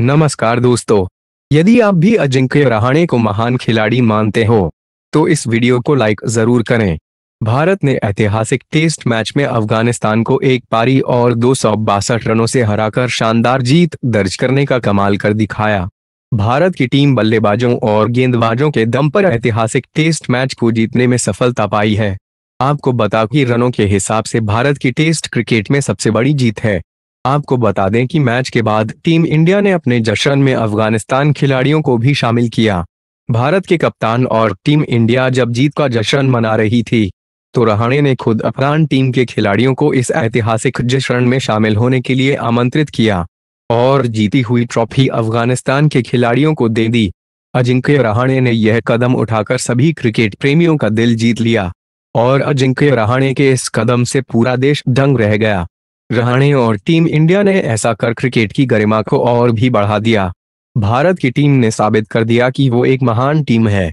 नमस्कार दोस्तों यदि आप भी अजिंक्य रहाणे को महान खिलाड़ी मानते हो तो इस वीडियो को लाइक जरूर करें भारत ने ऐतिहासिक टेस्ट मैच में अफगानिस्तान को एक पारी और दो रनों से हराकर शानदार जीत दर्ज करने का कमाल कर दिखाया भारत की टीम बल्लेबाजों और गेंदबाजों के दम पर ऐतिहासिक टेस्ट मैच को जीतने में सफलता पाई है आपको बता कि रनों के हिसाब से भारत की टेस्ट क्रिकेट में सबसे बड़ी जीत है आपको बता दें कि मैच के बाद टीम इंडिया ने अपने जश्न में अफगानिस्तान खिलाड़ियों को भी शामिल किया भारत के कप्तान और टीम इंडिया जब जीत का जश्न मना रही थी तो रहाणे ने खुद अफगान टीम के खिलाड़ियों को इस ऐतिहासिक जश्न में शामिल होने के लिए आमंत्रित किया और जीती हुई ट्रॉफी अफगानिस्तान के खिलाड़ियों को दे दी अजिंक्य रहाणे ने यह कदम उठाकर सभी क्रिकेट प्रेमियों का दिल जीत लिया और अजिंक्य रहाणे के इस कदम से पूरा देश दंग रह गया रहाणे और टीम इंडिया ने ऐसा कर क्रिकेट की गरिमा को और भी बढ़ा दिया भारत की टीम ने साबित कर दिया कि वो एक महान टीम है